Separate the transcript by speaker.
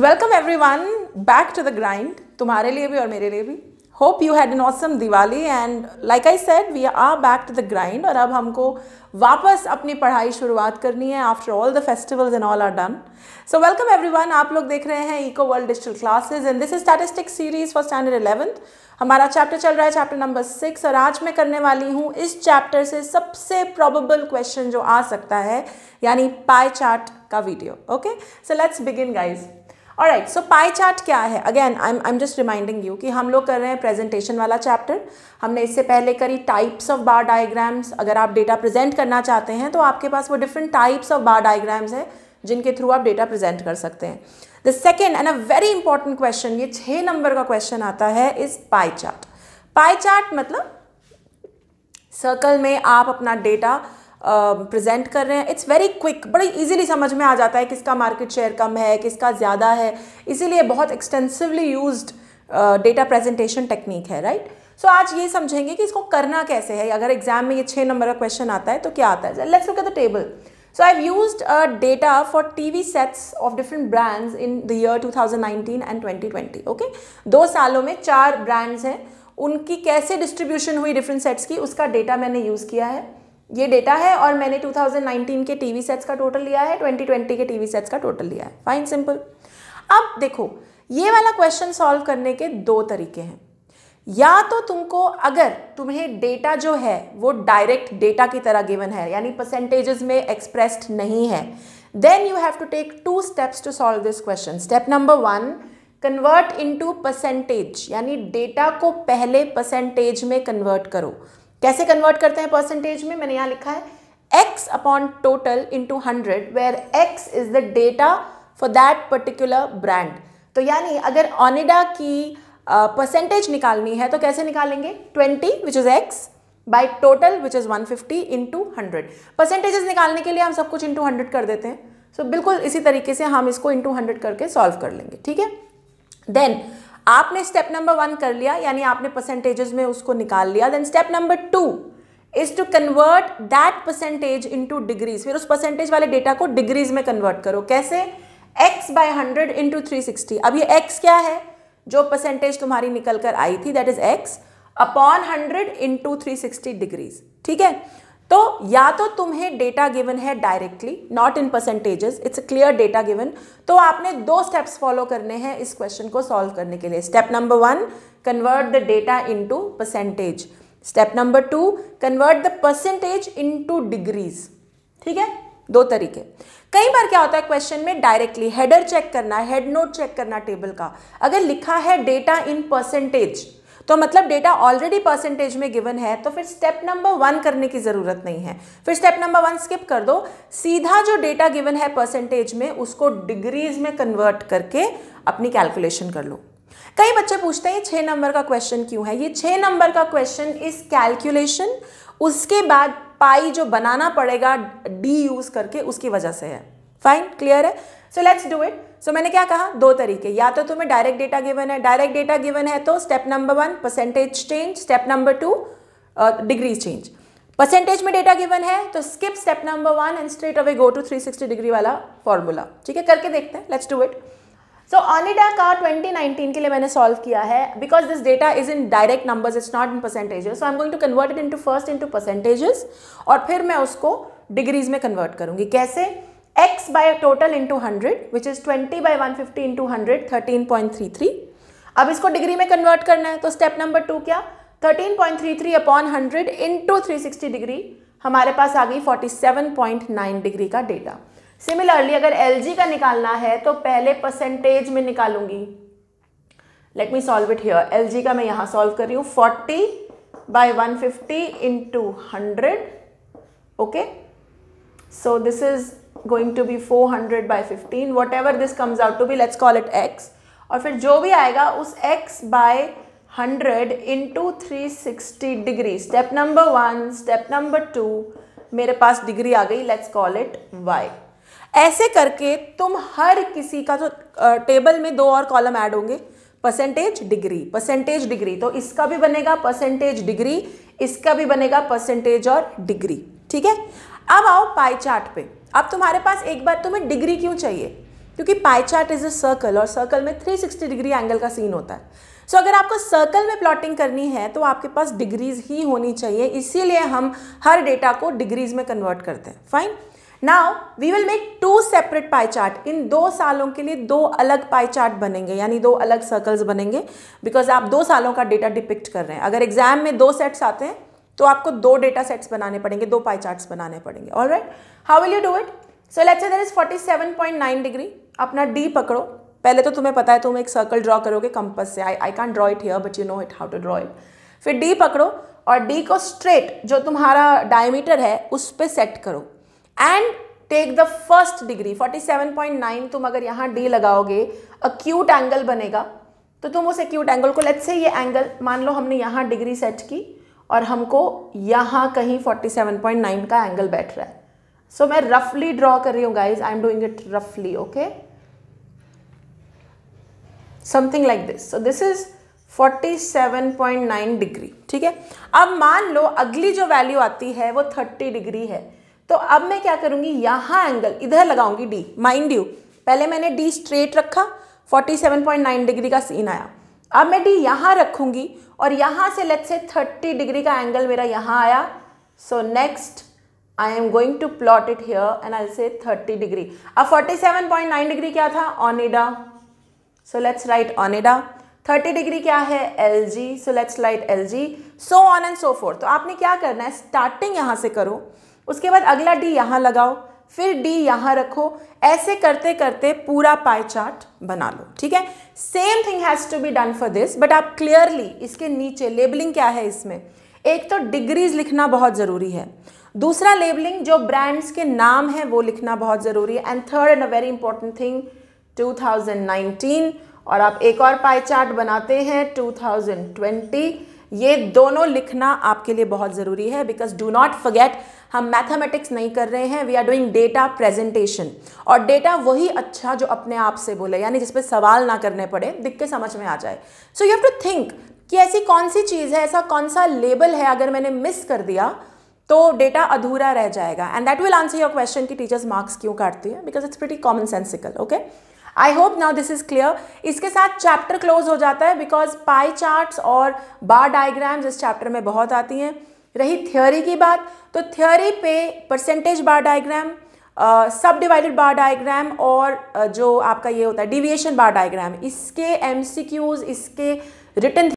Speaker 1: Welcome everyone back to the grind तुम्हारे लिए भी और मेरे लिए भी hope you had an awesome Diwali and like I said we are back to the grind और अब हमको वापस अपनी पढ़ाई शुरुआत करनी है after all the festivals and all are done so welcome everyone आप लोग देख रहे हैं eco world digital classes and this is statistics series for standard eleventh हमारा चैप्टर चल रहा है चैप्टर नंबर सिक्स और आज मैं करने वाली हूँ इस चैप्टर से सबसे प्रॉबेबल क्वेश्चन जो आ सकता है यानी पाई चार्ट का video okay so let's begin guys और राइट सो पाई चार्ट क्या है again I I am just reminding you कि हम लोग कर रहे हैं प्रेजेंटेशन वाला चैप्टर हमने इससे पहले करी टाइप्स ऑफ बार डायग्राम्स अगर आप डेटा प्रेजेंट करना चाहते हैं तो आपके पास वो different types of bar diagrams हैं जिनके थ्रू आप डेटा प्रेजेंट कर सकते हैं the second and a very important question ये छः नंबर का क्वेश्चन आता है is pie chart pie chart मतलब सर्कल में आप अपना डेटा प्रेजेंट कर रहे हैं इट्स वेरी क्विक बड़ी इजीली समझ में आ जाता है किसका मार्केट शेयर कम है किसका ज़्यादा है इसीलिए बहुत extensively used data presentation technique है राइट right? सो so, आज ये समझेंगे कि इसको करना कैसे है अगर एग्जाम में ये छः नंबर का क्वेश्चन आता है तो क्या आता है let's look at the table data for T V sets of different brands in the year two thousand nineteen and twenty twenty okay दो सालों में चार ब्रांड्स हैं उनकी कैसे डिस्ट्रीब्यूशन हुई डिफरेंट सेट्स की उसका डेटा मैंने यूज़ किया है ये डेटा है और मैंने 2019 के टीवी सेट्स का टोटल लिया है 2020 के टीवी सेट्स का टोटल लिया है फाइन सिंपल अब देखो ये वाला क्वेश्चन सॉल्व करने के दो तरीके हैं या तो तुमको अगर तुम्हें डेटा जो है वो डायरेक्ट डेटा की तरह गिवन है यानी परसेंटेजेस में एक्सप्रेस्ड नहीं है then you have to take two steps to solve this question step number one convert into percentage यानी डेटा को पहले परसेंटेज में कन्वर्ट करो कैसे कन्वर्ट करते हैं परसेंटेज में मैंने यहाँ लिखा है x upon total into hundred where x is the data for that particular brand तो यानी अगर ऑनिडा की परसेंटेज uh, निकालनी है तो कैसे निकालेंगे twenty which is x by total which is 150 fifty into hundred percentages निकालने के लिए हम सब कुछ इंटू हंड्रेड कर देते हैं सो so, बिल्कुल इसी तरीके से हम इसको इंटू हंड्रेड करके सॉल्व कर लेंगे ठीक है देन आपने स्टेप नंबर वन कर लिया यानी आपने परसेंटेजेस में उसको निकाल लिया then step number two is to convert that percentage into degrees फिर उस परसेंटेज वाले डेटा को डिग्रीज में कन्वर्ट करो कैसे x by hundred into three sixty अब ये x क्या है जो परसेंटेज तुम्हारी निकल कर आई थी that is x upon hundred into three sixty degrees ठीक है तो या तो तुम्हें डेटा गिवन है directly not in percentages it's clear data given तो आपने दो स्टेप्स फॉलो करने हैं इस क्वेश्चन को सॉल्व करने के लिए step number one convert the data into percentage step number two convert the percentage into degrees ठीक है दो तरीके कई बार क्या होता है क्वेश्चन में डायरेक्टली हेडर चेक करना हेड नोट चेक करना टेबल का अगर लिखा है डेटा इन परसेंटेज तो मतलब डेटा ऑलरेडी परसेंटेज में गिवन है तो फिर स्टेप नंबर वन करने की ज़रूरत नहीं है फिर स्टेप नंबर वन स्किप कर दो सीधा जो डेटा गिवन है परसेंटेज में उसको डिग्रीज में कन्वर्ट करके अपनी कैलकुलेशन कर लो कई बच्चे पूछते हैं छह छः नंबर का क्वेश्चन क्यों है ये छः नंबर का क्वेश्चन इस कैलकुलेशन उसके बाद पाई जो बनाना पड़ेगा डी यूज़ करके उसकी वजह से है फाइन क्लियर है so let's do it so मैंने क्या कहा दो तरीके या तो तुम्हें डायरेक्ट डेटा गिवन है डायरेक्ट डेटा गिवन है तो step number one percentage change step number two degree change percentage में डेटा गिवन है तो skip step number one and straight away go to 360 degree वाला फॉर्मूला ठीक है करके देखते हैं let's do it so Onida का 2019 के लिए मैंने सॉल्व किया है because this data is in direct numbers it's not in percentages so I am going to convert it into first into percentages और फिर मैं उसको डिग्रीज में कन्वर्ट करूंगी कैसे x by a total into 100 which is 20 by 150 into 100 13.33 अब इसको degree में कन्वर्ट करना है तो स्टेप नंबर टू क्या 13.33 अपॉन हंड्रेड इंटू 360 डिग्री हमारे पास आ गई 47.9 डिग्री का डेटा सिमिलरली अगर एल का निकालना है तो पहले परसेंटेज में निकालूंगी let me solve it here L का मैं यहाँ सॉल्व कर रही हूँ forty by one fifty into hundred okay so this is going to be 400 by 15 whatever this comes out to be let's call it x और फिर जो भी आएगा उस x by 100 into 360 degree step number one step number two मेरे पास degree आ गई let's call it y ऐसे करके तुम हर किसी का जो तो, टेबल में दो और कॉलम ऐड होंगे परसेंटेज डिग्री परसेंटेज डिग्री तो इसका भी बनेगा परसेंटेज डिग्री इसका भी बनेगा परसेंटेज और डिग्री ठीक है अब आओ पाई चार्ट पे अब तुम्हारे पास एक बार तुम्हें डिग्री क्यों चाहिए क्योंकि pie chart is a circle और सर्कल में 360 डिग्री एंगल का सीन होता है सो so, अगर आपको सर्कल में प्लॉटिंग करनी है तो आपके पास डिग्रीज ही होनी चाहिए इसीलिए हम हर डेटा को डिग्रीज में कन्वर्ट करते हैं fine now we will make two separate pie chart in दो सालों के लिए दो अलग पाई चार्ट बनेंगे यानी दो अलग सर्कल्स बनेंगे बिकॉज आप दो सालों का डेटा डिपिक्ट कर रहे हैं अगर एग्जाम में दो सेट्स आते हैं तो आपको दो डेटा सेट्स बनाने पड़ेंगे दो पाई चार्ट्स बनाने पड़ेंगे all right how will you do it so let's there is 47.9 degree अपना डी पकड़ो पहले तो तुम्हें पता है तुम एक सर्कल ड्रॉ करोगे कंपस से I I can draw it here but you know it how to draw it फिर डी पकड़ो और डी को स्ट्रेट जो तुम्हारा डायमीटर है उस पर सेट करो and take the first degree 47.9 तुम अगर यहाँ डी लगाओगे अक्यूट एंगल बनेगा तो तुम उस एक्यूट एंगल को लेट्स से ये एंगल मान लो हमने यहाँ डिग्री सेट की और हमको यहाँ कहीं 47.9 का एंगल बैठ रहा है सो so, मैं रफली ड्रॉ कर रही हूँ guys I am doing it रफली okay something like this so this is 47.9 degree ठीक है अब मान लो अगली जो वैल्यू आती है वो 30 डिग्री है तो अब मैं क्या करूँगी यहाँ एंगल इधर लगाऊंगी डी माइंड यू पहले मैंने डी स्ट्रेट रखा 47.9 डिग्री का सीन आया अब मैं डी यहाँ रखूँगी और यहाँ से लेट से 30 डिग्री का एंगल मेरा यहाँ आया so next I am going to plot it here and I say 30 degree अब 47.9 डिग्री क्या था Onida so let's write Onida 30 degree क्या है L G so let's write L G so on and so forth तो आपने क्या करना है स्टार्टिंग यहाँ से करो उसके बाद अगला डी यहाँ लगाओ फिर डी यहाँ रखो ऐसे करते करते पूरा पाई चार्ट बना लो ठीक है same thing has to be done for this but आप क्लियरली इसके नीचे लेबलिंग क्या है इसमें एक तो डिग्रीज लिखना बहुत ज़रूरी है दूसरा लेबलिंग जो ब्रांड्स के नाम है वो लिखना बहुत ज़रूरी है and third and a very important thing 2019 और आप एक और पाई चार्ट बनाते हैं 2020 ये दोनों लिखना आपके लिए बहुत ज़रूरी है बिकॉज डू नॉट फर्गेट हम मैथमेटिक्स नहीं कर रहे हैं we are doing data presentation और डेटा वही अच्छा जो अपने आप से बोले यानी जिसपे सवाल ना करने पड़े दिख के समझ में आ जाए so you have to think कि ऐसी कौन सी चीज़ है ऐसा कौन सा लेबल है अगर मैंने मिस कर दिया तो डेटा अधूरा रह जाएगा and that will answer your question कि टीचर्स मार्क्स क्यों काटती है because it's pretty common sensical okay I hope now this is clear इसके साथ चैप्टर क्लोज हो जाता है बिकॉज पाई चार्ट्स और बार डायग्राम्स इस चैप्टर में बहुत आती हैं रही थ्योरी की बात तो थ्योरी पे परसेंटेज बार डायग्राम सब डिवाइडेड बार डायग्राम और uh, जो आपका ये होता है डिविएशन बार डायग्राम इसके एमसीक्यूज इसके रिटर्न